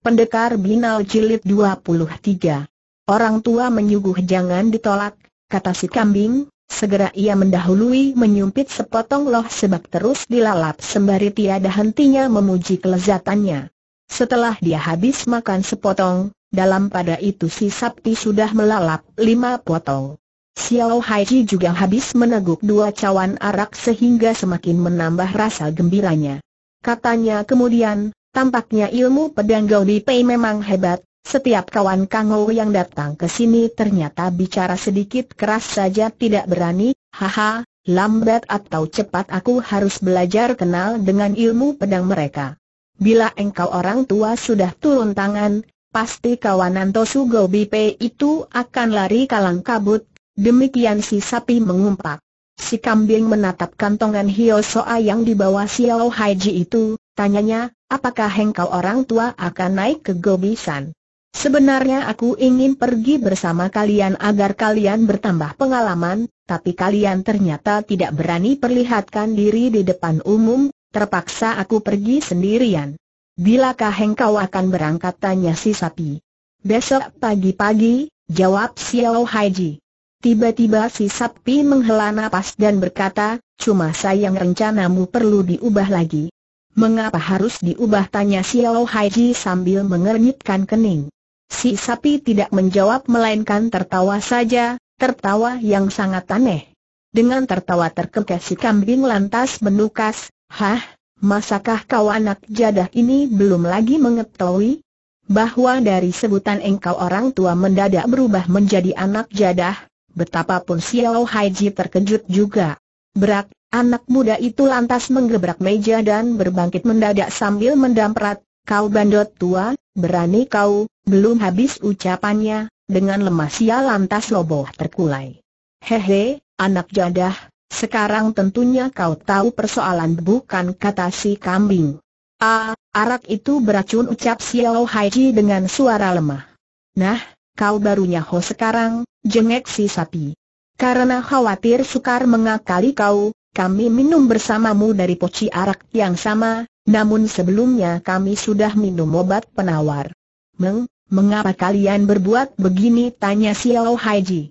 Pendekar Binal Jilid 23 Orang tua menyuguh jangan ditolak, kata si kambing, segera ia mendahului menyumpit sepotong loh sebab terus dilalap sembari tiada hentinya memuji kelezatannya. Setelah dia habis makan sepotong, dalam pada itu si Sapi sudah melalap lima potong. Xiao Haiji juga habis meneguk dua cawan arak sehingga semakin menambah rasa gembiranya. Katanya kemudian, Tampaknya ilmu pedang Gaudi Pei memang hebat, setiap kawan Kang Kangou yang datang ke sini ternyata bicara sedikit keras saja tidak berani, haha, lambat atau cepat aku harus belajar kenal dengan ilmu pedang mereka. Bila engkau orang tua sudah turun tangan, pasti kawanan Tosu Gobipe itu akan lari kalang kabut, demikian si sapi mengumpat. Si kambing menatap kantongan Hiosoa yang dibawa Xiao Haiji itu, tanyanya, apakah hengkau orang tua akan naik ke Gobisan? Sebenarnya aku ingin pergi bersama kalian agar kalian bertambah pengalaman, tapi kalian ternyata tidak berani perlihatkan diri di depan umum, terpaksa aku pergi sendirian. Bilakah engkau akan berangkat tanya si sapi? Besok pagi-pagi, jawab Xiao Haiji. Tiba-tiba si sapi menghela napas dan berkata, cuma sayang rencanamu perlu diubah lagi. Mengapa harus diubah tanya Xiao Haiji sambil mengernyitkan kening. Si sapi tidak menjawab melainkan tertawa saja, tertawa yang sangat aneh. Dengan tertawa terkekeh si kambing lantas menukas, Hah, masakah kau anak jadah ini belum lagi mengetahui? Bahwa dari sebutan engkau orang tua mendadak berubah menjadi anak jadah, betapapun Xiao Haiji terkejut juga. Berak, Anak muda itu lantas menggebrak meja dan berbangkit mendadak sambil mendamprat, kau bandot tua, berani kau, belum habis ucapannya, dengan lemas ia lantas loboh terkulai. Hehe, anak jadah, sekarang tentunya kau tahu persoalan bukan kata si kambing. Ah, arak itu beracun ucap Xiao Haiji dengan suara lemah. Nah, kau baru nyaho sekarang, jengek si sapi. Karena khawatir sukar mengakali kau, kami minum bersamamu dari poci arak yang sama, namun sebelumnya kami sudah minum obat penawar. Meng, mengapa kalian berbuat begini? Tanya Xiao Haiji.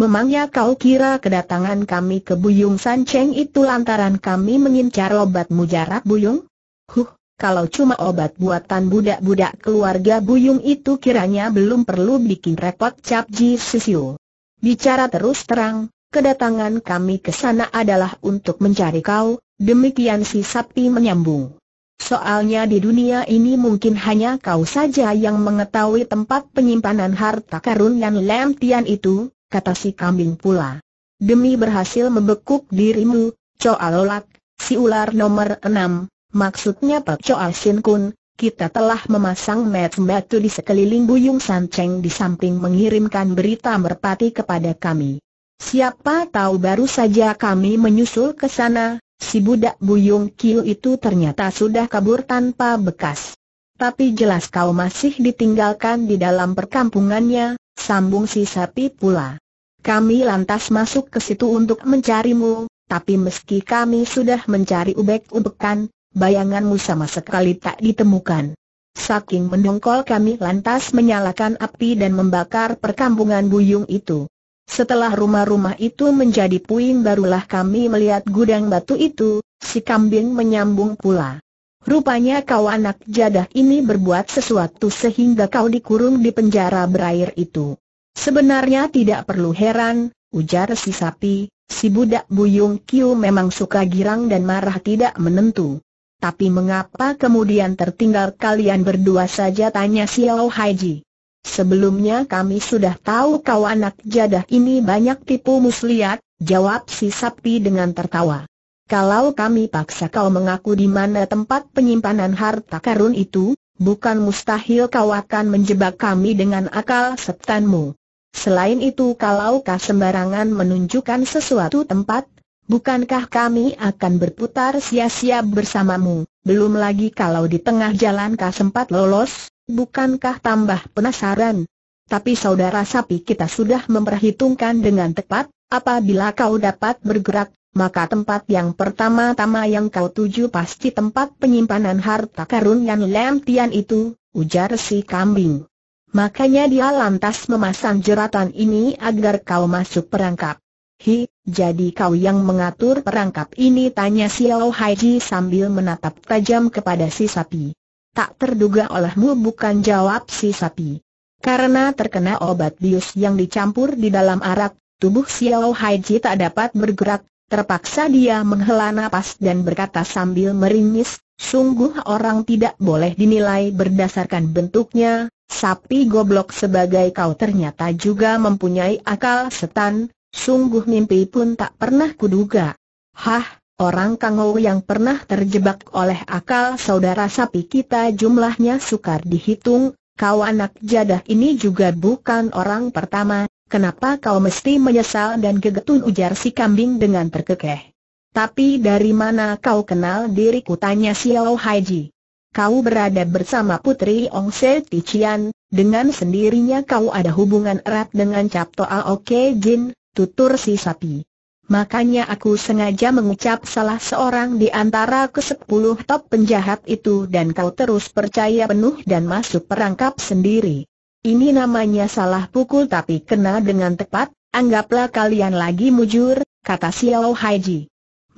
Memangnya kau kira kedatangan kami ke Buyung San Cheng itu lantaran kami mengincar obat mujarab Buyung? Huh, kalau cuma obat buatan budak-budak keluarga Buyung itu kiranya belum perlu bikin repot Cap Ji Sisiu. Bicara terus terang, kedatangan kami ke sana adalah untuk mencari kau, demikian si sapi menyambung. Soalnya di dunia ini mungkin hanya kau saja yang mengetahui tempat penyimpanan harta karun yang lemtian itu, kata si kambing pula. Demi berhasil membekuk dirimu, Choa Lolak, si ular nomor enam, maksudnya Pak Choa Sin Kun, kita telah memasang met batu di sekeliling Buyung Sanceng di samping mengirimkan berita merpati kepada kami. Siapa tahu baru saja kami menyusul ke sana, si budak buyung Kiu itu ternyata sudah kabur tanpa bekas. Tapi jelas kau masih ditinggalkan di dalam perkampungannya, sambung si sapi pula. Kami lantas masuk ke situ untuk mencarimu, tapi meski kami sudah mencari ubek-ubekan, bayanganmu sama sekali tak ditemukan. Saking mendongkol kami lantas menyalakan api dan membakar perkampungan buyung itu. Setelah rumah-rumah itu menjadi puing barulah kami melihat gudang batu itu, si kambing menyambung pula. Rupanya kau anak jadah ini berbuat sesuatu sehingga kau dikurung di penjara berair itu. Sebenarnya tidak perlu heran, ujar si sapi, si budak Buyung Kiu memang suka girang dan marah tidak menentu. Tapi mengapa kemudian tertinggal kalian berdua saja tanya si Lau Haiji. Sebelumnya kami sudah tahu kau anak jadah ini banyak tipu muslihat, jawab si sapi dengan tertawa. Kalau kami paksa kau mengaku di mana tempat penyimpanan harta karun itu, bukan mustahil kau akan menjebak kami dengan akal setanmu. Selain itu kalau kau sembarangan menunjukkan sesuatu tempat, Bukankah kami akan berputar sia-sia bersamamu, belum lagi kalau di tengah jalan kau sempat lolos, bukankah tambah penasaran? Tapi saudara sapi kita sudah memperhitungkan dengan tepat, apabila kau dapat bergerak, maka tempat yang pertama-tama yang kau tuju pasti tempat penyimpanan harta karun yang lemtian itu, ujar si kambing. Makanya dia lantas memasang jeratan ini agar kau masuk perangkap. Hi, jadi kau yang mengatur perangkap ini tanya Xiao Haiji sambil menatap tajam kepada si sapi. Tak terduga olehmu bukan jawab si sapi. Karena terkena obat bius yang dicampur di dalam arak, tubuh Xiao Haiji tak dapat bergerak, terpaksa dia menghela napas dan berkata sambil meringis, sungguh orang tidak boleh dinilai berdasarkan bentuknya, sapi goblok sebagai kau ternyata juga mempunyai akal setan, Sungguh mimpi pun tak pernah kuduga. Hah, orang kangau yang pernah terjebak oleh akal saudara sapi kita jumlahnya sukar dihitung, kau anak jadah ini juga bukan orang pertama, kenapa kau mesti menyesal dan gegetun ujar si kambing dengan terkekeh. Tapi dari mana kau kenal diriku tanya Xiao Haiji. Kau berada bersama Putri Ong Se Tician, dengan sendirinya kau ada hubungan erat dengan Capto Oke Jin, tutur si sapi. Makanya aku sengaja mengucap salah seorang di antara kesepuluh top penjahat itu dan kau terus percaya penuh dan masuk perangkap sendiri. Ini namanya salah pukul tapi kena dengan tepat, anggaplah kalian lagi mujur, kata Xiao Haiji.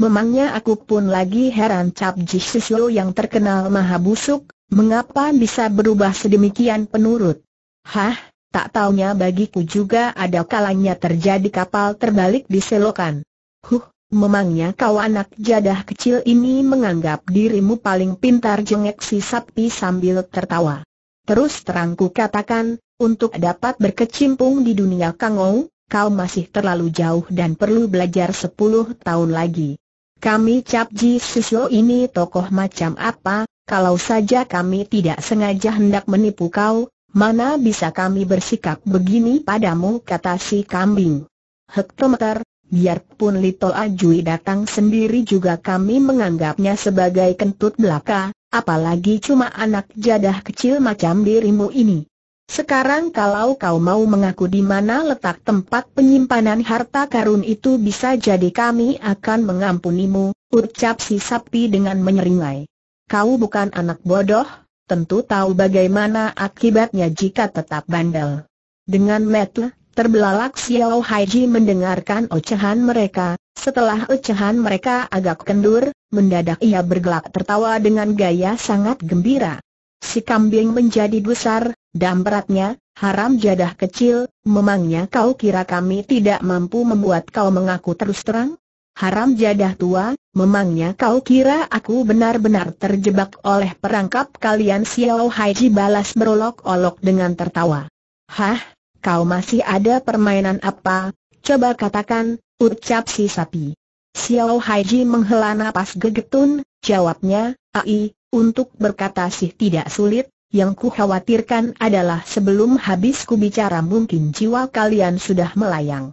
Memangnya aku pun lagi heran Cap Jisisio yang terkenal maha busuk, mengapa bisa berubah sedemikian penurut? Hah, Tak taunya bagiku juga ada kalanya terjadi kapal terbalik di selokan. Huh, memangnya kau anak jadah kecil ini menganggap dirimu paling pintar jengek si sapi sambil tertawa. Terus terangku katakan, untuk dapat berkecimpung di dunia kangou, kau masih terlalu jauh dan perlu belajar sepuluh tahun lagi. Kami Capji Susio ini tokoh macam apa, kalau saja kami tidak sengaja hendak menipu kau, Mana bisa kami bersikap begini padamu kata si kambing. Hektometer, biarpun Lito Ajui datang sendiri juga kami menganggapnya sebagai kentut belaka, apalagi cuma anak jadah kecil macam dirimu ini. Sekarang kalau kau mau mengaku di mana letak tempat penyimpanan harta karun itu bisa jadi kami akan mengampunimu, ucap si sapi dengan menyeringai. Kau bukan anak bodoh, tentu tahu bagaimana akibatnya jika tetap bandel. Dengan metu, terbelalak Xiao Haiji mendengarkan ocehan mereka, setelah ocehan mereka agak kendur, mendadak ia bergelak tertawa dengan gaya sangat gembira. Si kambing menjadi besar dan beratnya, haram jadah kecil, memangnya kau kira kami tidak mampu membuat kau mengaku terus terang? Haram jadah tua, memangnya kau kira aku benar-benar terjebak oleh perangkap kalian Xiao Haiji balas berolok-olok dengan tertawa. Hah, kau masih ada permainan apa? Coba katakan, ucap si sapi. Xiao Haiji menghela napas gegetun, jawabnya, Ai, untuk berkata sih tidak sulit, yang ku khawatirkan adalah sebelum habis ku bicara mungkin jiwa kalian sudah melayang.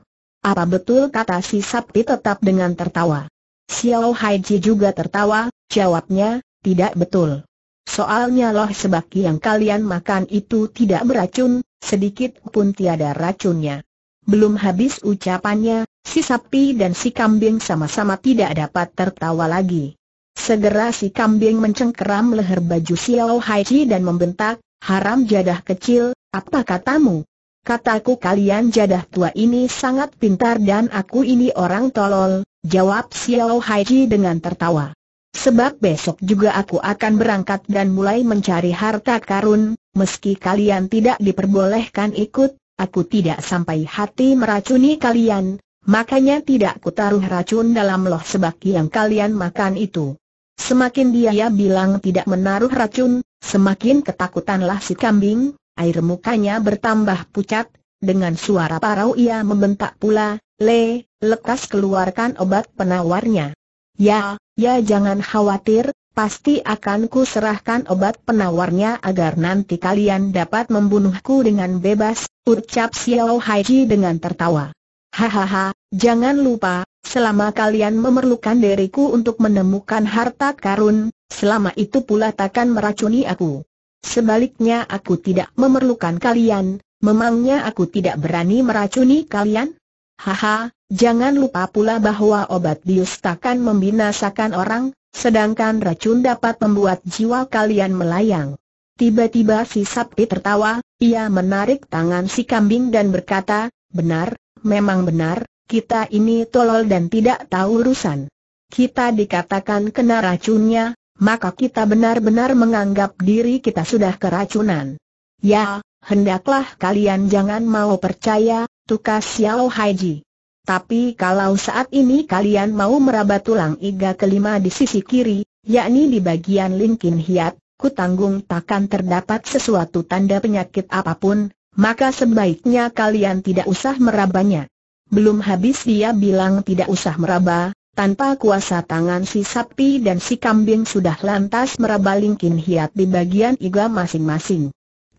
Apa betul kata si Sapti tetap dengan tertawa. Xiao Haiji juga tertawa, jawabnya, tidak betul. Soalnya loh sebaki yang kalian makan itu tidak beracun, sedikit pun tiada racunnya. Belum habis ucapannya, si sapi dan si kambing sama-sama tidak dapat tertawa lagi. Segera si kambing mencengkeram leher baju Xiao Haiji dan membentak, haram jadah kecil, apa katamu, Kataku kalian jadah tua ini sangat pintar dan aku ini orang tolol, jawab Xiao Haiji dengan tertawa. Sebab besok juga aku akan berangkat dan mulai mencari harta karun, meski kalian tidak diperbolehkan ikut, aku tidak sampai hati meracuni kalian, makanya tidak kutaruh racun dalam loh sebak yang kalian makan itu. Semakin dia bilang tidak menaruh racun, semakin ketakutanlah si kambing, air mukanya bertambah pucat, dengan suara parau ia membentak pula, Le, lekas keluarkan obat penawarnya. Ya, ya jangan khawatir, pasti akan ku serahkan obat penawarnya agar nanti kalian dapat membunuhku dengan bebas, ucap Xiao Haiji dengan tertawa. Hahaha, jangan lupa, selama kalian memerlukan diriku untuk menemukan harta karun, selama itu pula takkan meracuni aku. Sebaliknya aku tidak memerlukan kalian, memangnya aku tidak berani meracuni kalian? Haha, jangan lupa pula bahwa obat takkan membinasakan orang, sedangkan racun dapat membuat jiwa kalian melayang. Tiba-tiba si sapi tertawa, ia menarik tangan si kambing dan berkata, benar, memang benar, kita ini tolol dan tidak tahu urusan. Kita dikatakan kena racunnya, maka kita benar-benar menganggap diri kita sudah keracunan. Ya, hendaklah kalian jangan mau percaya, tukas Xiao Haiji. Tapi kalau saat ini kalian mau meraba tulang iga kelima di sisi kiri, yakni di bagian lingkin hiat, kutanggung tanggung takkan terdapat sesuatu tanda penyakit apapun, maka sebaiknya kalian tidak usah merabanya. Belum habis dia bilang tidak usah meraba, tanpa kuasa tangan si sapi dan si kambing sudah lantas merabalingkin hiat di bagian iga masing-masing.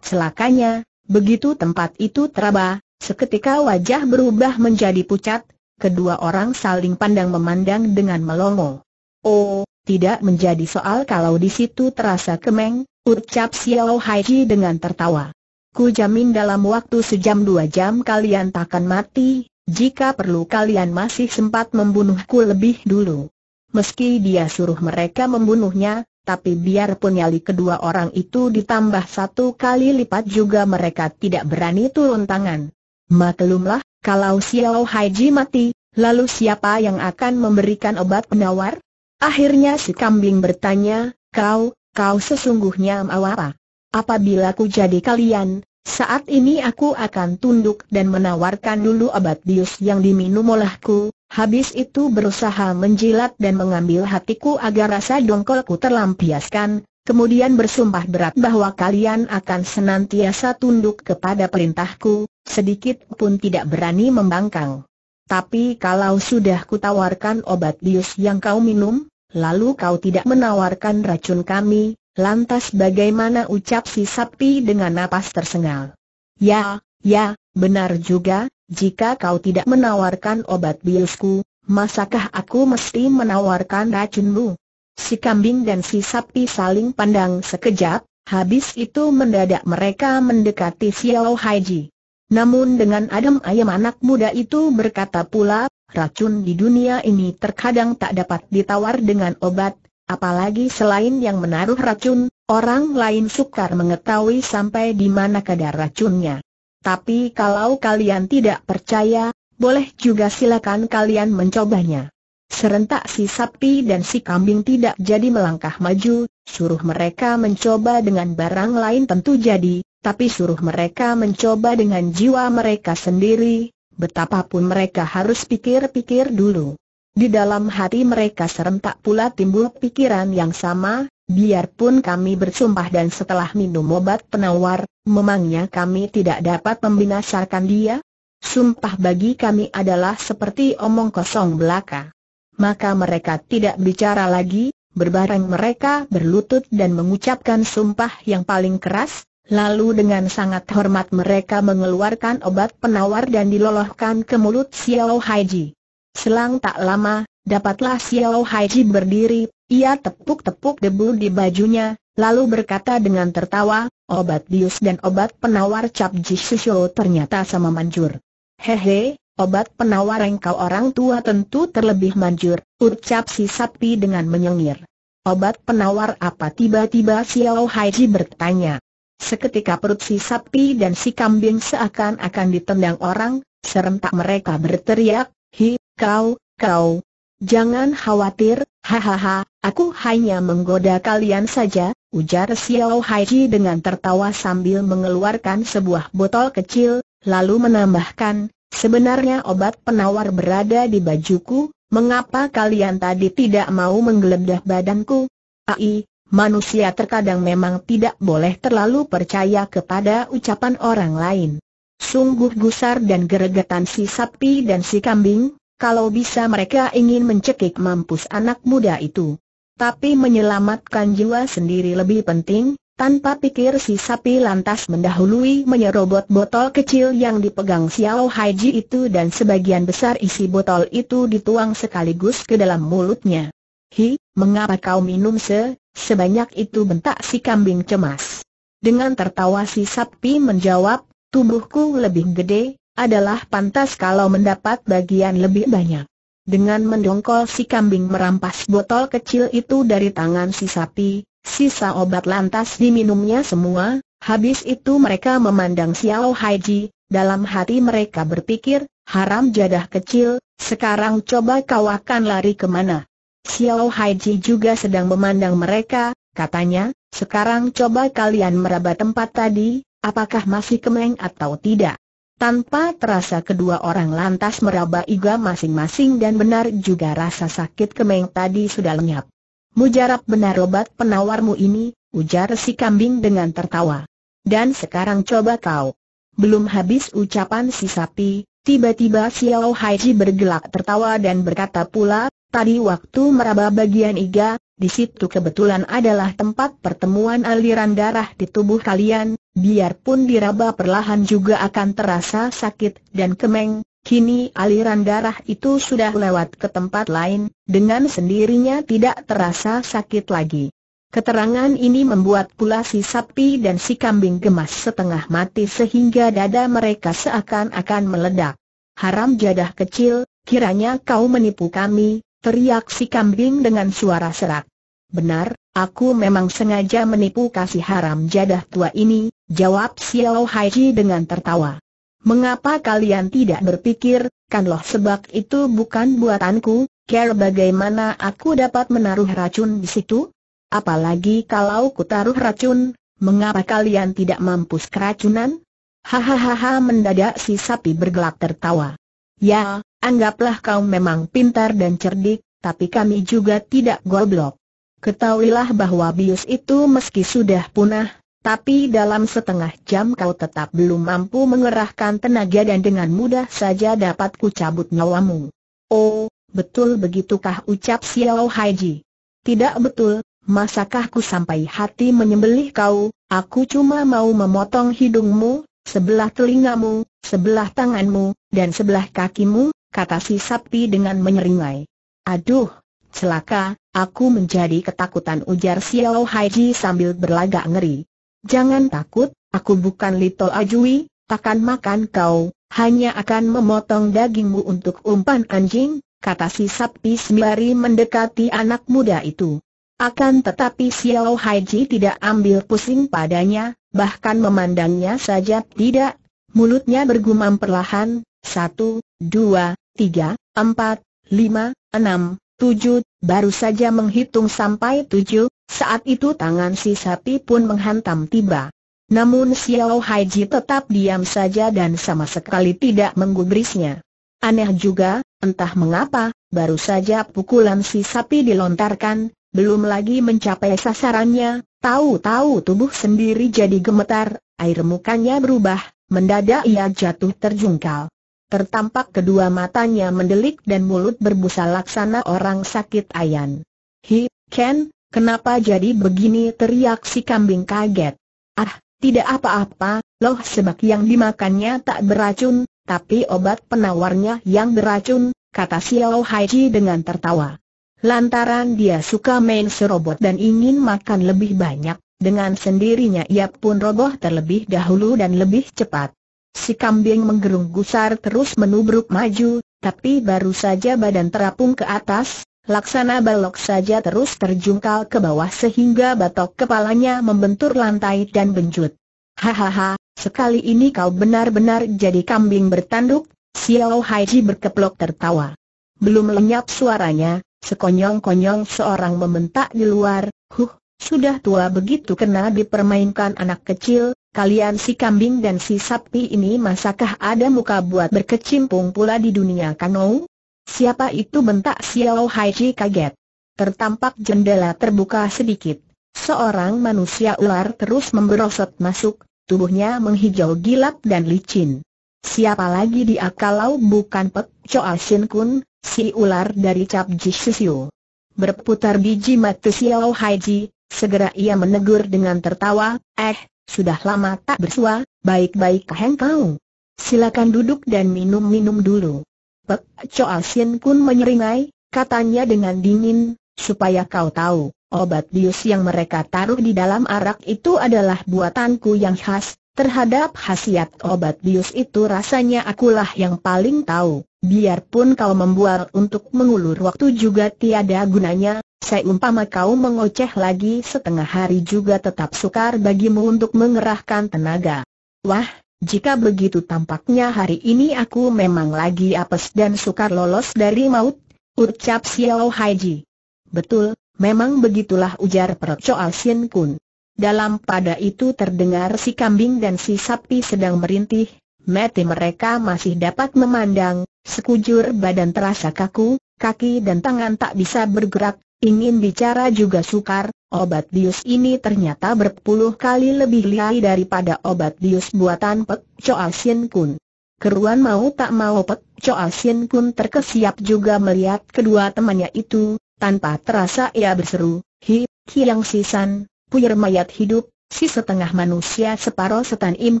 Selakanya, begitu tempat itu teraba, seketika wajah berubah menjadi pucat, kedua orang saling pandang memandang dengan melongo. Oh, tidak menjadi soal kalau di situ terasa kemeng, ucap Xiao Haiji dengan tertawa. Ku jamin dalam waktu sejam dua jam kalian takkan mati, jika perlu kalian masih sempat membunuhku lebih dulu. Meski dia suruh mereka membunuhnya, tapi biarpun nyali kedua orang itu ditambah satu kali lipat juga mereka tidak berani turun tangan. Maklumlah, kalau Xiao Haiji mati, lalu siapa yang akan memberikan obat penawar? Akhirnya si kambing bertanya, kau, kau sesungguhnya mau apa? Apabila ku jadi kalian, saat ini aku akan tunduk dan menawarkan dulu obat bius yang diminum olehku, habis itu berusaha menjilat dan mengambil hatiku agar rasa dongkolku terlampiaskan, Kemudian bersumpah berat bahwa kalian akan senantiasa tunduk kepada perintahku, sedikit pun tidak berani membangkang. Tapi kalau sudah kutawarkan obat bius yang kau minum, lalu kau tidak menawarkan racun kami, Lantas bagaimana ucap si sapi dengan napas tersengal? Ya, ya, benar juga, jika kau tidak menawarkan obat bilsku, masakah aku mesti menawarkan racunmu? Si kambing dan si sapi saling pandang sekejap, habis itu mendadak mereka mendekati Xiao Haiji. Namun dengan adem ayam anak muda itu berkata pula, racun di dunia ini terkadang tak dapat ditawar dengan obat, Apalagi selain yang menaruh racun, orang lain sukar mengetahui sampai di mana kadar racunnya. Tapi kalau kalian tidak percaya, boleh juga silakan kalian mencobanya. Serentak si sapi dan si kambing tidak jadi melangkah maju, suruh mereka mencoba dengan barang lain tentu jadi, tapi suruh mereka mencoba dengan jiwa mereka sendiri, betapapun mereka harus pikir-pikir dulu. Di dalam hati mereka serentak pula timbul pikiran yang sama, biarpun kami bersumpah dan setelah minum obat penawar, memangnya kami tidak dapat membinasarkan dia? Sumpah bagi kami adalah seperti omong kosong belaka. Maka mereka tidak bicara lagi, berbareng mereka berlutut dan mengucapkan sumpah yang paling keras, lalu dengan sangat hormat mereka mengeluarkan obat penawar dan dilolohkan ke mulut Xiao Haiji. Selang tak lama, dapatlah Xiao Haiji berdiri, ia tepuk-tepuk debu di bajunya, lalu berkata dengan tertawa, obat bius dan obat penawar cap Jishisho ternyata sama manjur. Hehe, obat penawar engkau orang tua tentu terlebih manjur, ucap si sapi dengan menyengir. Obat penawar apa tiba-tiba Xiao Haiji bertanya. Seketika perut si sapi dan si kambing seakan-akan ditendang orang, serentak mereka berteriak, Hi, kau, kau. Jangan khawatir, hahaha, aku hanya menggoda kalian saja, ujar Xiao Haiji dengan tertawa sambil mengeluarkan sebuah botol kecil, lalu menambahkan, sebenarnya obat penawar berada di bajuku, mengapa kalian tadi tidak mau menggeledah badanku? Ai, manusia terkadang memang tidak boleh terlalu percaya kepada ucapan orang lain. Sungguh gusar dan geregetan si sapi dan si kambing, kalau bisa mereka ingin mencekik mampus anak muda itu. Tapi menyelamatkan jiwa sendiri lebih penting, tanpa pikir si sapi lantas mendahului menyerobot botol kecil yang dipegang Xiao Haiji itu dan sebagian besar isi botol itu dituang sekaligus ke dalam mulutnya. Hi, mengapa kau minum se, sebanyak itu bentak si kambing cemas. Dengan tertawa si sapi menjawab, Tubuhku lebih gede, adalah pantas kalau mendapat bagian lebih banyak. Dengan mendongkol si kambing merampas botol kecil itu dari tangan si sapi, sisa obat lantas diminumnya semua, habis itu mereka memandang Xiao Haiji, dalam hati mereka berpikir, haram jadah kecil, sekarang coba kau akan lari kemana. Xiao Haiji juga sedang memandang mereka, katanya, sekarang coba kalian meraba tempat tadi, apakah masih kemeng atau tidak. Tanpa terasa kedua orang lantas meraba iga masing-masing dan benar juga rasa sakit kemeng tadi sudah lenyap. Mujarab benar obat penawarmu ini, ujar si kambing dengan tertawa. Dan sekarang coba kau. Belum habis ucapan si sapi, tiba-tiba Xiao Haiji bergelak tertawa dan berkata pula, tadi waktu meraba bagian iga, di situ kebetulan adalah tempat pertemuan aliran darah di tubuh kalian, biarpun diraba perlahan juga akan terasa sakit dan kemeng, kini aliran darah itu sudah lewat ke tempat lain, dengan sendirinya tidak terasa sakit lagi. Keterangan ini membuat pula si sapi dan si kambing gemas setengah mati sehingga dada mereka seakan-akan meledak. Haram jadah kecil, kiranya kau menipu kami, teriak si kambing dengan suara serak. Benar, aku memang sengaja menipu kasih haram jadah tua ini, jawab Xiao Haiji dengan tertawa. Mengapa kalian tidak berpikir, kan loh sebab itu bukan buatanku, care bagaimana aku dapat menaruh racun di situ? Apalagi kalau ku taruh racun, mengapa kalian tidak mampus keracunan? Hahaha mendadak si sapi bergelak tertawa. Ya, anggaplah kau memang pintar dan cerdik, tapi kami juga tidak goblok. Ketahuilah bahwa bius itu meski sudah punah, tapi dalam setengah jam kau tetap belum mampu mengerahkan tenaga dan dengan mudah saja dapat kucabut nyawamu. Oh, betul begitukah ucap Xiao Haiji? Tidak betul, masakah ku sampai hati menyembelih kau, aku cuma mau memotong hidungmu, sebelah telingamu, sebelah tanganmu, dan sebelah kakimu, kata si sapi dengan menyeringai. Aduh, Celaka, aku menjadi ketakutan ujar Xiao Haiji sambil berlagak ngeri. Jangan takut, aku bukan Little Ajui, takkan makan kau, hanya akan memotong dagingmu untuk umpan anjing, kata si sapi sembari mendekati anak muda itu. Akan tetapi Xiao Haiji tidak ambil pusing padanya, bahkan memandangnya saja tidak. Mulutnya bergumam perlahan, satu, dua, tiga, empat, lima, enam, tujuh, baru saja menghitung sampai tujuh, saat itu tangan si sapi pun menghantam tiba. Namun Xiao Haiji tetap diam saja dan sama sekali tidak menggubrisnya. Aneh juga, entah mengapa, baru saja pukulan si sapi dilontarkan, belum lagi mencapai sasarannya, tahu-tahu tubuh sendiri jadi gemetar, air mukanya berubah, mendadak ia jatuh terjungkal. Tertampak kedua matanya mendelik dan mulut berbusa laksana orang sakit ayan. Hi, Ken, kenapa jadi begini teriak si kambing kaget. Ah, tidak apa-apa, loh sebab yang dimakannya tak beracun, tapi obat penawarnya yang beracun, kata Xiao Haiji dengan tertawa. Lantaran dia suka main serobot dan ingin makan lebih banyak, dengan sendirinya ia pun roboh terlebih dahulu dan lebih cepat. Si kambing menggerung gusar terus menubruk maju, tapi baru saja badan terapung ke atas, laksana balok saja terus terjungkal ke bawah sehingga batok kepalanya membentur lantai dan benjut. Hahaha, sekali ini kau benar-benar jadi kambing bertanduk, Xiao Haiji berkeplok tertawa. Belum lenyap suaranya, sekonyong-konyong seorang membentak di luar, huh, sudah tua begitu kena dipermainkan anak kecil, kalian si kambing dan si sapi ini masakah ada muka buat berkecimpung pula di dunia kanou? Siapa itu bentak Xiao Haiji kaget. Tertampak jendela terbuka sedikit. Seorang manusia ular terus memberosot masuk, tubuhnya menghijau gilap dan licin. Siapa lagi dia kalau bukan Pek Choa Shin Kun, si ular dari Cap Jishisyu. Berputar biji mata Xiao Haiji, segera ia menegur dengan tertawa, eh, sudah lama tak bersua, baik-baik kaheng kau. Silakan duduk dan minum-minum dulu. Pek Choa Sien Kun menyeringai, katanya dengan dingin, supaya kau tahu, obat bius yang mereka taruh di dalam arak itu adalah buatanku yang khas, Terhadap khasiat obat bius itu rasanya akulah yang paling tahu, biarpun kau membuat untuk mengulur waktu juga tiada gunanya, Seumpama kau mengoceh lagi setengah hari juga tetap sukar bagimu untuk mengerahkan tenaga. Wah, jika begitu tampaknya hari ini aku memang lagi apes dan sukar lolos dari maut, ucap Xiao Haiji. Betul, memang begitulah ujar Percoal Sien Kun. Dalam pada itu terdengar si kambing dan si sapi sedang merintih, mati mereka masih dapat memandang, sekujur badan terasa kaku, kaki dan tangan tak bisa bergerak, Ingin bicara juga sukar, obat bius ini ternyata berpuluh kali lebih liai daripada obat bius buatan Pek Choa Sien Kun. Keruan mau tak mau Pek Choa Sien Kun terkesiap juga melihat kedua temannya itu, tanpa terasa ia berseru, Hi, Hiang Sisan, puyer mayat hidup, si setengah manusia separoh setan Im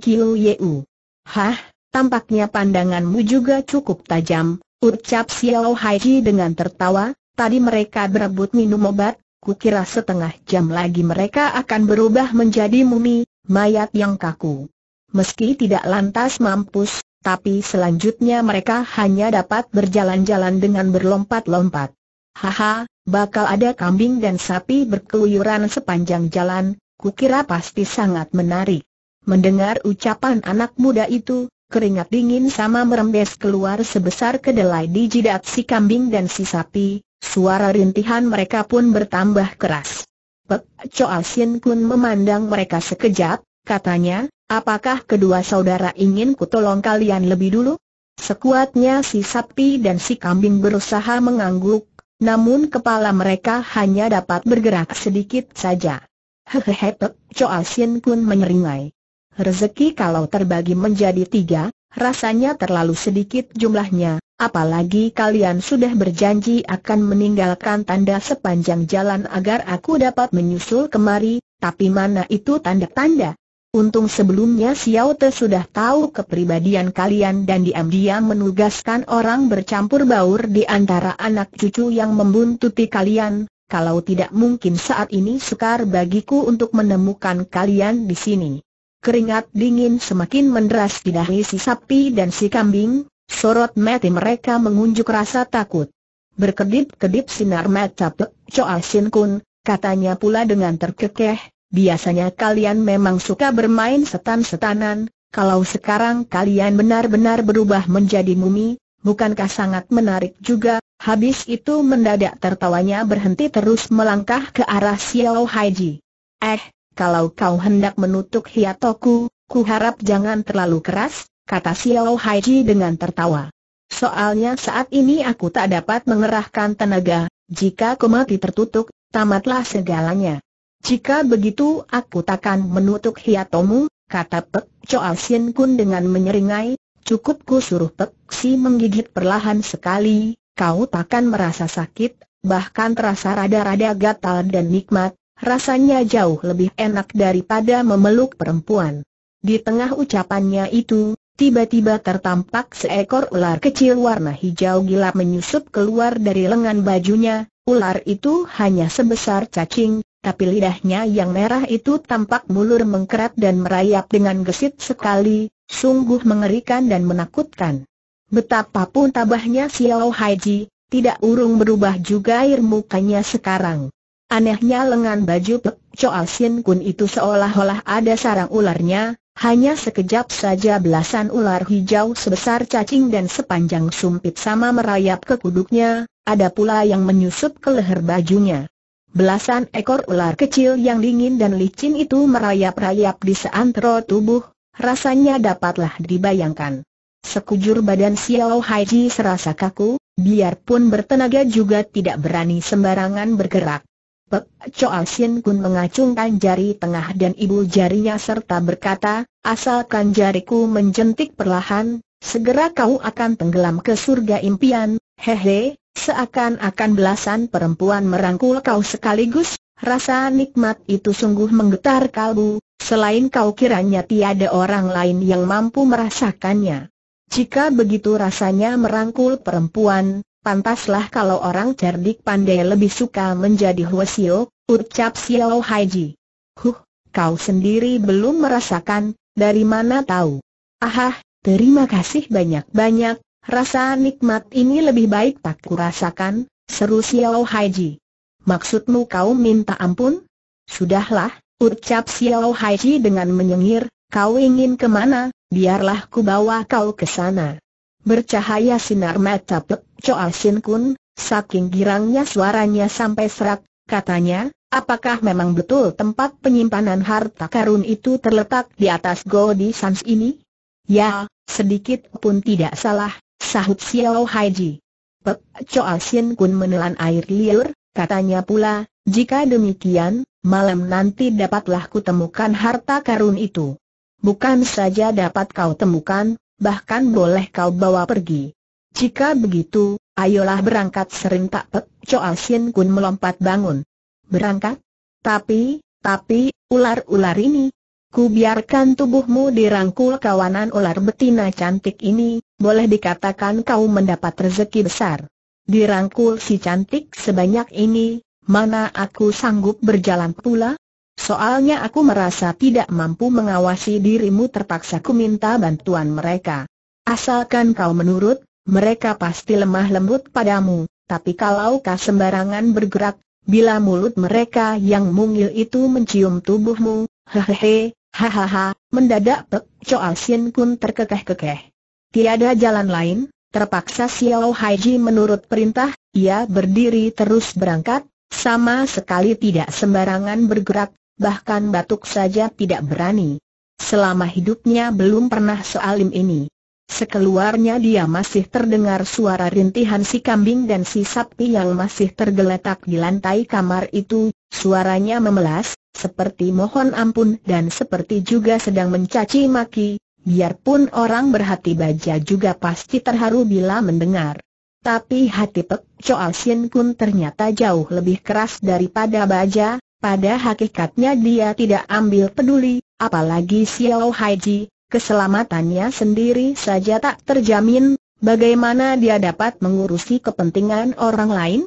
Kiu Yeu. Hah, tampaknya pandanganmu juga cukup tajam, ucap Xiao Haiji dengan tertawa, Tadi mereka berebut minum obat, kukira setengah jam lagi mereka akan berubah menjadi mumi, mayat yang kaku. Meski tidak lantas mampus, tapi selanjutnya mereka hanya dapat berjalan-jalan dengan berlompat-lompat. Haha, bakal ada kambing dan sapi berkeluyuran sepanjang jalan, kukira pasti sangat menarik. Mendengar ucapan anak muda itu, keringat dingin sama merembes keluar sebesar kedelai di jidat si kambing dan si sapi, Suara rintihan mereka pun bertambah keras. Pek Choa Sin Kun memandang mereka sekejap, katanya, apakah kedua saudara ingin kutolong kalian lebih dulu? Sekuatnya si sapi dan si kambing berusaha mengangguk, namun kepala mereka hanya dapat bergerak sedikit saja. Hehehe Pek Choa Sin Kun menyeringai. Rezeki kalau terbagi menjadi tiga, rasanya terlalu sedikit jumlahnya, Apalagi kalian sudah berjanji akan meninggalkan tanda sepanjang jalan agar aku dapat menyusul kemari, tapi mana itu tanda-tanda? Untung sebelumnya Xiao Te sudah tahu kepribadian kalian dan diam-diam menugaskan orang bercampur baur di antara anak cucu yang membuntuti kalian, kalau tidak mungkin saat ini sukar bagiku untuk menemukan kalian di sini. Keringat dingin semakin menderas di dahi si sapi dan si kambing, Sorot mati mereka mengunjuk rasa takut. Berkedip-kedip sinar mata Pek Choa Sin Kun, katanya pula dengan terkekeh, biasanya kalian memang suka bermain setan-setanan, kalau sekarang kalian benar-benar berubah menjadi mumi, bukankah sangat menarik juga? Habis itu mendadak tertawanya berhenti terus melangkah ke arah Xiao Haiji. Eh, kalau kau hendak menutup hiatoku, ku harap jangan terlalu keras, kata Xiao Haiji dengan tertawa. Soalnya saat ini aku tak dapat mengerahkan tenaga, jika aku mati tertutup, tamatlah segalanya. Jika begitu aku takkan menutup hiatomu, kata Pek Choa Sien Kun dengan menyeringai, cukup ku suruh Pek Si menggigit perlahan sekali, kau takkan merasa sakit, bahkan terasa rada-rada gatal dan nikmat, rasanya jauh lebih enak daripada memeluk perempuan. Di tengah ucapannya itu, Tiba-tiba tertampak seekor ular kecil warna hijau gila menyusup keluar dari lengan bajunya, ular itu hanya sebesar cacing, tapi lidahnya yang merah itu tampak mulur mengkerat dan merayap dengan gesit sekali, sungguh mengerikan dan menakutkan. Betapapun tabahnya Xiao Haji, tidak urung berubah juga air mukanya sekarang. Anehnya lengan baju Pek Choa Sin Kun itu seolah-olah ada sarang ularnya, hanya sekejap saja belasan ular hijau sebesar cacing dan sepanjang sumpit sama merayap ke kuduknya, ada pula yang menyusup ke leher bajunya. Belasan ekor ular kecil yang dingin dan licin itu merayap-rayap di seantero tubuh, rasanya dapatlah dibayangkan. Sekujur badan Xiao Haiji serasa kaku, biarpun bertenaga juga tidak berani sembarangan bergerak. Pek Choa Sin Kun mengacungkan jari tengah dan ibu jarinya serta berkata, asalkan jariku menjentik perlahan, segera kau akan tenggelam ke surga impian, hehe, seakan-akan belasan perempuan merangkul kau sekaligus, rasa nikmat itu sungguh menggetar kalbu, selain kau kiranya tiada orang lain yang mampu merasakannya. Jika begitu rasanya merangkul perempuan, pantaslah kalau orang cerdik pandai lebih suka menjadi huasio, ucap Xiao Haiji. Huh, kau sendiri belum merasakan, dari mana tahu? Ahah, terima kasih banyak-banyak, rasa nikmat ini lebih baik tak kurasakan, seru Xiao Haiji. Maksudmu kau minta ampun? Sudahlah, ucap Xiao Haiji dengan menyengir, kau ingin kemana, biarlah ku bawa kau ke sana. Bercahaya sinar mata Pek Choa Sin Kun, saking girangnya suaranya sampai serak, katanya, apakah memang betul tempat penyimpanan harta karun itu terletak di atas Godi Sans ini? Ya, sedikit pun tidak salah, sahut Xiao Haiji. Pek Choa Sin Kun menelan air liur, katanya pula, jika demikian, malam nanti dapatlah kutemukan harta karun itu. Bukan saja dapat kau temukan, bahkan boleh kau bawa pergi. Jika begitu, ayolah berangkat serentak Pek Choa Sin Kun melompat bangun. Berangkat? Tapi, tapi, ular-ular ini, ku biarkan tubuhmu dirangkul kawanan ular betina cantik ini, boleh dikatakan kau mendapat rezeki besar. Dirangkul si cantik sebanyak ini, mana aku sanggup berjalan pula? Soalnya aku merasa tidak mampu mengawasi dirimu terpaksa ku minta bantuan mereka. Asalkan kau menurut, mereka pasti lemah lembut padamu, tapi kalau kau sembarangan bergerak, bila mulut mereka yang mungil itu mencium tubuhmu, hehehe, hahaha, mendadak Pek Choa Sin pun terkekeh-kekeh. Tiada jalan lain, terpaksa Xiao Haiji menurut perintah, ia berdiri terus berangkat, sama sekali tidak sembarangan bergerak, bahkan batuk saja tidak berani. Selama hidupnya belum pernah sealim ini. Sekeluarnya dia masih terdengar suara rintihan si kambing dan si sapi yang masih tergeletak di lantai kamar itu, suaranya memelas, seperti mohon ampun dan seperti juga sedang mencaci maki, biarpun orang berhati baja juga pasti terharu bila mendengar. Tapi hati Pek Choa Sien Kun ternyata jauh lebih keras daripada baja, pada hakikatnya dia tidak ambil peduli, apalagi Xiao Haiji, keselamatannya sendiri saja tak terjamin, bagaimana dia dapat mengurusi kepentingan orang lain?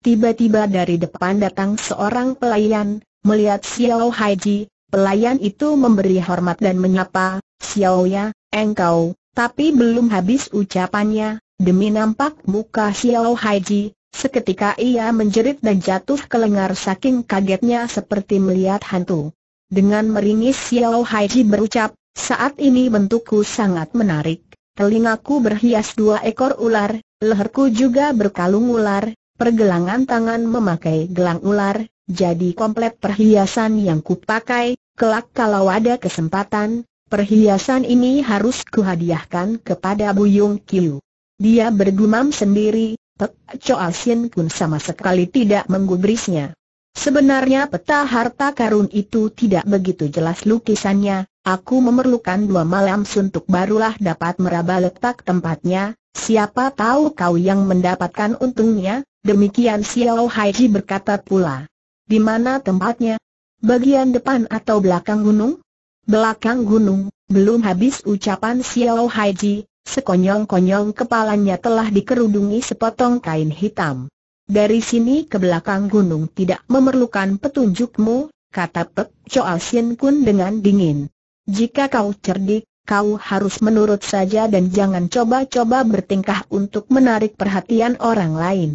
Tiba-tiba dari depan datang seorang pelayan, melihat Xiao Haiji, pelayan itu memberi hormat dan menyapa, Xiao ya, engkau, tapi belum habis ucapannya, demi nampak muka Xiao Haiji, Seketika ia menjerit dan jatuh ke lengar saking kagetnya seperti melihat hantu. Dengan meringis Xiao Haiji berucap, saat ini bentukku sangat menarik. Telingaku berhias dua ekor ular, leherku juga berkalung ular, pergelangan tangan memakai gelang ular, jadi komplek perhiasan yang kupakai, kelak kalau ada kesempatan, perhiasan ini harus kuhadiahkan kepada Buyung Kiu. Dia bergumam sendiri, Pek Choa Sien Kun sama sekali tidak menggubrisnya. Sebenarnya peta harta karun itu tidak begitu jelas lukisannya, aku memerlukan dua malam suntuk barulah dapat meraba letak tempatnya, siapa tahu kau yang mendapatkan untungnya, demikian Xiao Haiji berkata pula. Di mana tempatnya? Bagian depan atau belakang gunung? Belakang gunung, belum habis ucapan Xiao Haiji, Sekonyong-konyong kepalanya telah dikerudungi sepotong kain hitam. Dari sini ke belakang gunung tidak memerlukan petunjukmu, kata Pek Choa Sien Kun dengan dingin. Jika kau cerdik, kau harus menurut saja dan jangan coba-coba bertingkah untuk menarik perhatian orang lain.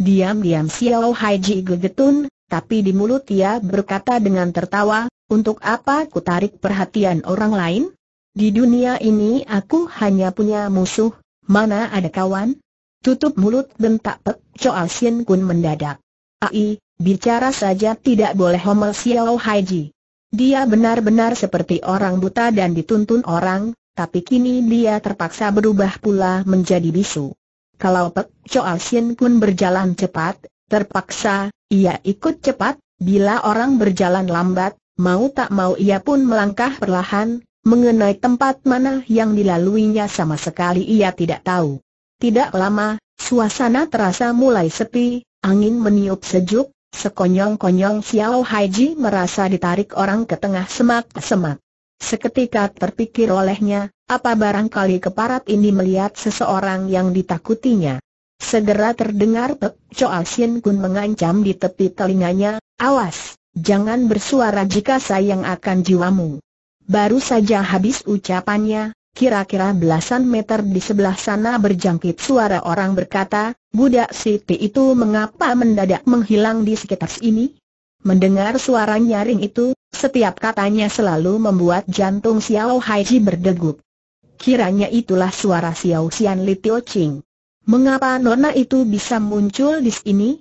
Diam-diam Xiao Hai Ji gegetun, tapi di mulut ia berkata dengan tertawa, untuk apa ku tarik perhatian orang lain? Di dunia ini aku hanya punya musuh, mana ada kawan? Tutup mulut bentak Pek Choa Sien Kun mendadak. Ai, bicara saja tidak boleh homel Xiao Haiji. Dia benar-benar seperti orang buta dan dituntun orang, tapi kini dia terpaksa berubah pula menjadi bisu. Kalau Pek Choa Sien Kun berjalan cepat, terpaksa, ia ikut cepat, bila orang berjalan lambat, mau tak mau ia pun melangkah perlahan, Mengenai tempat mana yang dilaluinya sama sekali ia tidak tahu. Tidak lama, suasana terasa mulai sepi, angin meniup sejuk, sekonyong-konyong Xiao Haiji merasa ditarik orang ke tengah semak-semak. Seketika terpikir olehnya, apa barangkali keparat ini melihat seseorang yang ditakutinya. Segera terdengar Pek Choa Kun mengancam di tepi telinganya, awas, jangan bersuara jika sayang akan jiwamu. Baru saja habis ucapannya, kira-kira belasan meter di sebelah sana berjangkit suara orang berkata, budak Siti itu mengapa mendadak menghilang di sekitar sini? Mendengar suara nyaring itu, setiap katanya selalu membuat jantung Xiao Haiji berdegup. Kiranya itulah suara Xiao Xian Li Tio Ching. Mengapa nona itu bisa muncul di sini?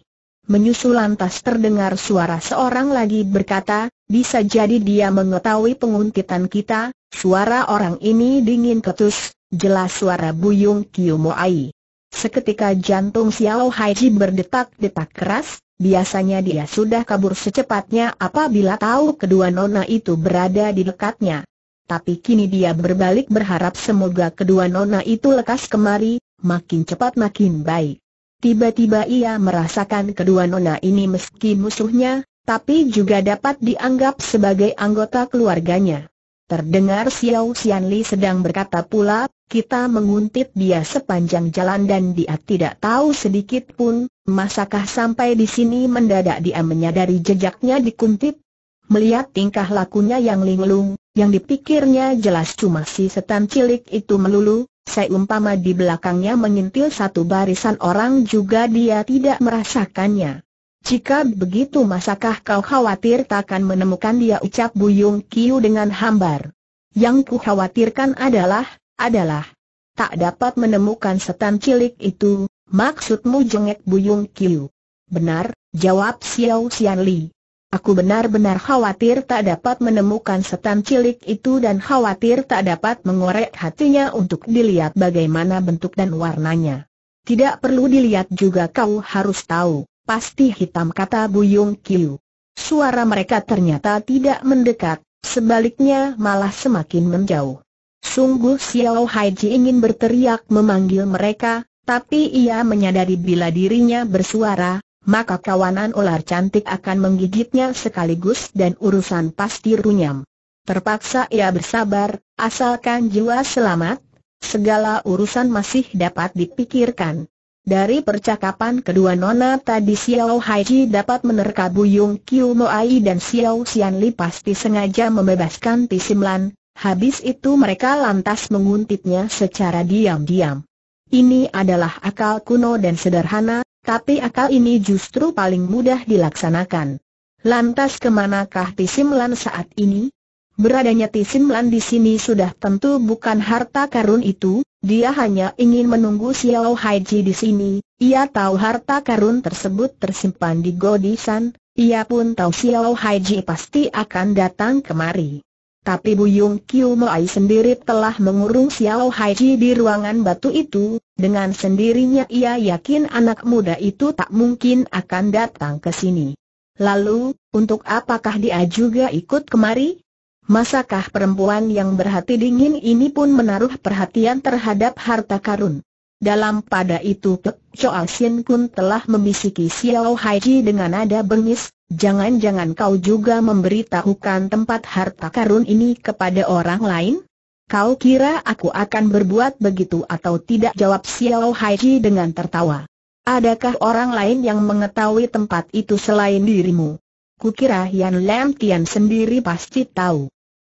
Menyusul lantas terdengar suara seorang lagi berkata, bisa jadi dia mengetahui penguntitan kita, suara orang ini dingin ketus, jelas suara Buyung Kiu Moai. Seketika jantung Xiao Haiji berdetak-detak keras, biasanya dia sudah kabur secepatnya apabila tahu kedua nona itu berada di dekatnya. Tapi kini dia berbalik berharap semoga kedua nona itu lekas kemari, makin cepat makin baik. Tiba-tiba ia merasakan kedua nona ini meski musuhnya, tapi juga dapat dianggap sebagai anggota keluarganya. Terdengar Xiao Xianli sedang berkata pula, kita menguntit dia sepanjang jalan dan dia tidak tahu sedikit pun, masakah sampai di sini mendadak dia menyadari jejaknya dikuntit? Melihat tingkah lakunya yang linglung, yang dipikirnya jelas cuma si setan cilik itu melulu, seumpama di belakangnya mengintil satu barisan orang juga dia tidak merasakannya. Jika begitu masakah kau khawatir takkan menemukan dia ucap Buyung Kiu dengan hambar. Yang ku khawatirkan adalah, adalah tak dapat menemukan setan cilik itu, maksudmu jengek Buyung Kiu. Benar, jawab Xiao Xian Li. Aku benar-benar khawatir tak dapat menemukan setan cilik itu dan khawatir tak dapat mengorek hatinya untuk dilihat bagaimana bentuk dan warnanya. Tidak perlu dilihat juga kau harus tahu pasti hitam kata Buyung Kiu. Suara mereka ternyata tidak mendekat, sebaliknya malah semakin menjauh. Sungguh Xiao Haiji ingin berteriak memanggil mereka, tapi ia menyadari bila dirinya bersuara, maka kawanan ular cantik akan menggigitnya sekaligus dan urusan pasti runyam. Terpaksa ia bersabar, asalkan jiwa selamat, segala urusan masih dapat dipikirkan. Dari percakapan kedua nona tadi Xiao Haiji dapat menerka Buyung Kiu Moai dan Xiao Xianli pasti sengaja membebaskan Tisimlan, habis itu mereka lantas menguntitnya secara diam-diam. Ini adalah akal kuno dan sederhana, tapi akal ini justru paling mudah dilaksanakan. Lantas kemanakah Tisimlan saat ini? Beradanya Tisimlan di sini sudah tentu bukan harta karun itu, dia hanya ingin menunggu Xiao Haiji di sini, ia tahu harta karun tersebut tersimpan di Godisan, ia pun tahu Xiao Haiji pasti akan datang kemari. Tapi Buyung Kiu Mai sendiri telah mengurung Xiao Haiji di ruangan batu itu, dengan sendirinya ia yakin anak muda itu tak mungkin akan datang ke sini. Lalu, untuk apakah dia juga ikut kemari? Masakah perempuan yang berhati dingin ini pun menaruh perhatian terhadap harta karun? Dalam pada itu Pek Choa Sin Kun telah membisiki Xiao Haiji dengan nada bengis, jangan-jangan kau juga memberitahukan tempat harta karun ini kepada orang lain? Kau kira aku akan berbuat begitu atau tidak jawab Xiao Haiji dengan tertawa. Adakah orang lain yang mengetahui tempat itu selain dirimu? Kukira Yan Lam Tian sendiri pasti tahu.